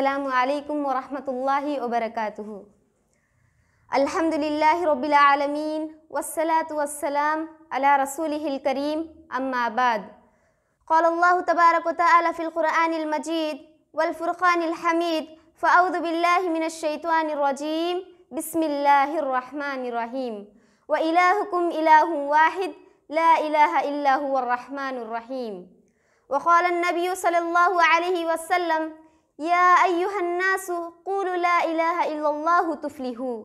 السلام عليكم ورحمة الله وبركاته الحمد لله رب العالمين والصلاة والسلام على رسوله الكريم أما بعد قال الله تبارك وتعالى في القرآن المجيد والفرقان الحميد فأعوذ بالله من الشيطان الرجيم بسم الله الرحمن الرحيم وإلهكم إله واحد لا إله إلا هو الرحمن الرحيم وقال النبي صلى الله عليه وسلم يا أيها الناس قولوا لا إله إلا الله تفلحوا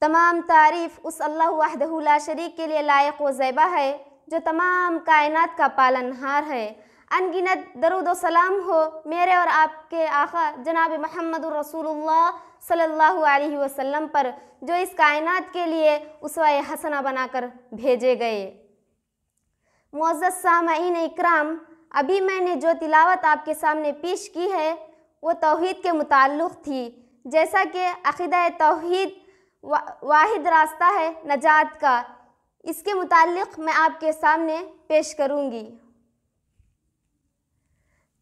तमाम तारीफ़ उस अल्लाह शरीक के लिए लायक व ज़ैबा है जो तमाम कायनात का पालनहार है अनगिनत दरुद सलाम हो मेरे और आपके आखा जनाब महमद रसूलुल्लाह सल्लल्लाहु अलैहि वसल्लम पर जो इस कायनात के लिए उसवा हसना बनाकर भेजे गए मोज़ साम इकराम अभी मैंने जो तिलावत आपके सामने पेश की है वो तोहद के मुतल थी जैसा कि अक़ीद तोहद वा, वाहिद रास्ता है नजात का इसके मुतक मैं आपके सामने पेश करूँगी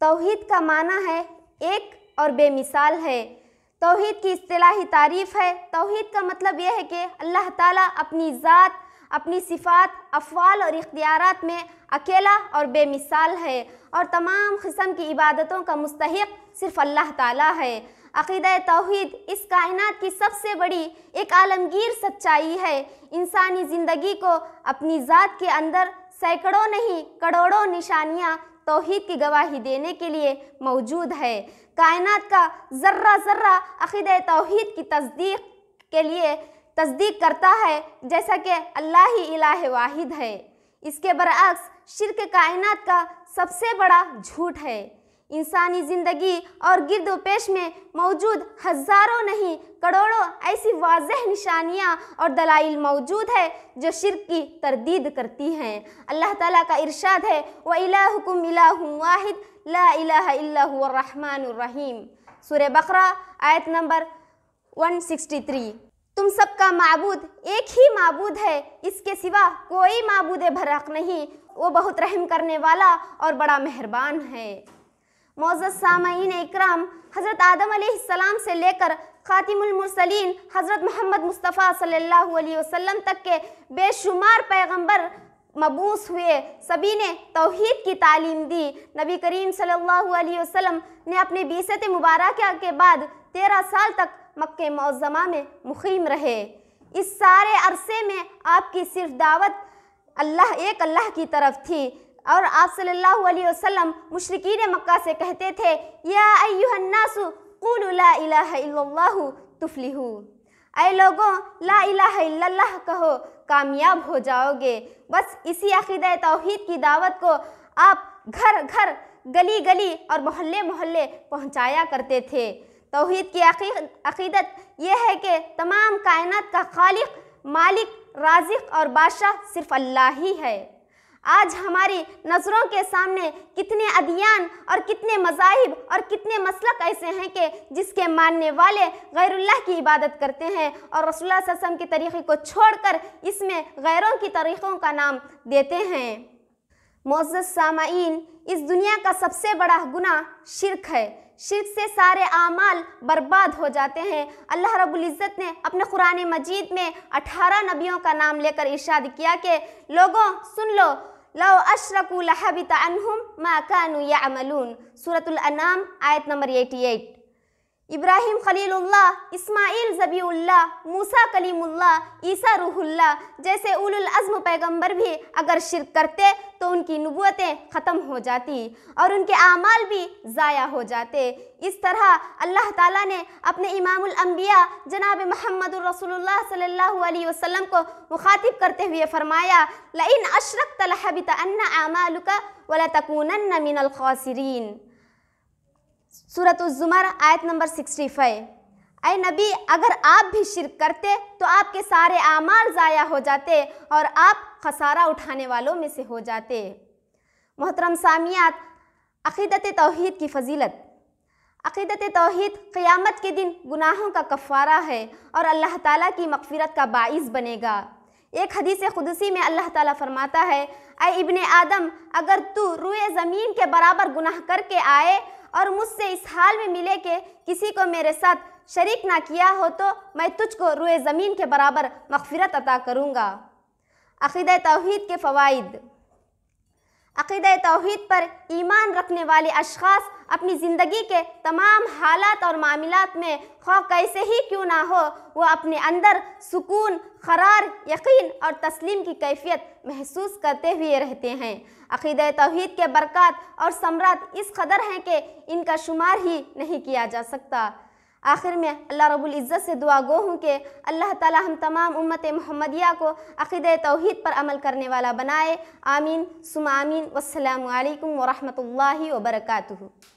तोहद का माना है एक और बेमिसाल है तोहद की अतलाही तारीफ़ है तोहद का मतलब यह है कि अल्लाह ताली अपनी ज़ात अपनी सिफात अफवाल और इख्तियारत में अकेला और बेमिसाल है और तमाम किस्म की इबादतों का मुस्तक सिर्फ अल्लाह ताला है अकीद तोहद इस कायनात की सबसे बड़ी एक आलमगीर सच्चाई है इंसानी ज़िंदगी को अपनी ज़ात के अंदर सैकड़ों नहीं करोड़ों निशानियाँ तोहद की गवाही देने के लिए मौजूद है कायनात का ज़र्रा ज़र्रा अकीद तोहद की तस्दीक के लिए तस्दीक करता है जैसा कि अल्लाह ही इलाह वाहिद है इसके बरक्स शिरक कायनात का सबसे बड़ा झूठ है इंसानी ज़िंदगी और गिरद पेश में मौजूद हज़ारों नहीं करोड़ों ऐसी वाज निशानियाँ और दलाइल मौजूद है जो शिरक की तरदीद करती हैं अल्लाह ताला का इरशाद है व इलाकुम इलाह वाहिद ला इलाह इल्ला रहमान रहीम सूर्य बकरा आयत नंबर 163 तुम सबका मबूद एक ही मबूद है इसके सिवा कोई मबूद भरक नहीं वो बहुत रहम करने वाला और बड़ा मेहरबान है मोज़ सामीन इक्राम हज़रत आदम सलाम से लेकर ख़ातिमसलिन हज़रत मोहम्मद मुस्तफ़ा सल्लल्लाहु अलैहि वसल्लम तक के बेशुमार पैगंबर मबूस हुए सभी ने तोहद की तालीम दी नबी करीम सल्लल्लाहु अलैहि वसल्लम ने अपने बीसत मुबारक के बाद तेरह साल तक मक्के मौजमा में मुखीम रहे इस सारे अरसे में आपकी सिर्फ दावत अल्लाह एक अल्लाह की तरफ थी और आप सल्लल्लाहु अलैहि वसल्लम मुशरकिन मक्का से कहते थे या अयुहन्नासु कुल ला इलाहा इल्लल्लाहु अय लोगो ला इलाहा इल्लल्लाह कहो कामयाब हो जाओगे बस इसी अकीद तोहद की दावत को आप घर घर गली गली और मोहल्ले मोहल्ले पहुंचाया करते थे तोहद की अकीदत यह है कि तमाम कायनत का खालिक मालिक राजिक और बादशाह सिर्फ अल्लाह ही है आज हमारी नज़रों के सामने कितने अदियान और कितने मजाहिब और कितने मसलक ऐसे हैं कि जिसके मानने वाले गैरुल्लाह की इबादत करते हैं और रसोल्ला वसम के तरीक़े को छोड़कर इसमें गैरों की तरीक़ों का नाम देते हैं मोज़ सामाइन इस दुनिया का सबसे बड़ा गुना शिरक है शिरक से सारे आमाल बर्बाद हो जाते हैं अल्लाह रब्बुल इज़्ज़त ने अपने कुरान मजीद में अठारह नबियों का नाम लेकर इरशाद किया कि लोगों सुन लो लो अशरकू लहबित अनहुम माकानु यामलून सूरतुल अनाम आयत number eighty eight Ibrahim Khalilullah Ismail Zabiullah Musa Kalimullah Isa Ruhullah जैसे उलुल अज़्म पैगंबर भी अगर शिरक करते तो उनकी नबूतें ख़त्म हो जाती और उनके आमाल भी ज़ाया हो जाते इस तरह अल्लाह ताला ने अपने इमामुल अम्बिया जनाब महमद रसूलुल्लाह सल्लल्लाहु अलैहि वसल्लम को मुखातिब करते हुए फरमाया लइन अशरक तलहबित अन्ना आमालुका वला मिनल खासिरीन सूरत ज़ुमर आयत नंबर 65 फाइव नबी अगर आप भी शिरक करते तो आपके सारे आमाल ज़ाया हो जाते और आप खसारा उठाने वालों में से हो जाते मोहतरम सामियात अक़ीदत तोहद की फजीलत अक़ीदत तोहद क़यामत के दिन गुनाहों का कफ़ारा है और अल्लाह ताला की मगफ़रत का बाइस बनेगा एक हदीस खुदसी में अल्लाह ताला फरमाता है अ इबन आदम अगर तू रुए ज़मीन के बराबर गुनाह करके आए और मुझसे इस हाल में मिले कि किसी को मेरे साथ शरीक ना किया हो तो मैं तुझको रुए ज़मीन के बराबर मगफरत अता करूँगा अकीद तोहद के फ़वाद अक़द तोहद पर ईमान रखने वाले अशास अपनी ज़िंदगी के तमाम हालात और मामलों में खौफ कैसे ही क्यों ना हो वह अपने अंदर सुकून खरार यकीन और तस्लीम की कैफियत महसूस करते हुए रहते हैं अकीद तोहद के बरक़ात और समरात इस कदर हैं कि इनका शुमार ही नहीं किया जा सकता आखिर में अल्लाह रबुल्ज़त से दुआ गो हूँ कि अल्लाह ताला हम तमाम उम्मत मोहम्मदिया को अक़ीद तोहद पर अमल करने वाला बनाए आमीन सुमा आमीन वसलम वरहमल वर्का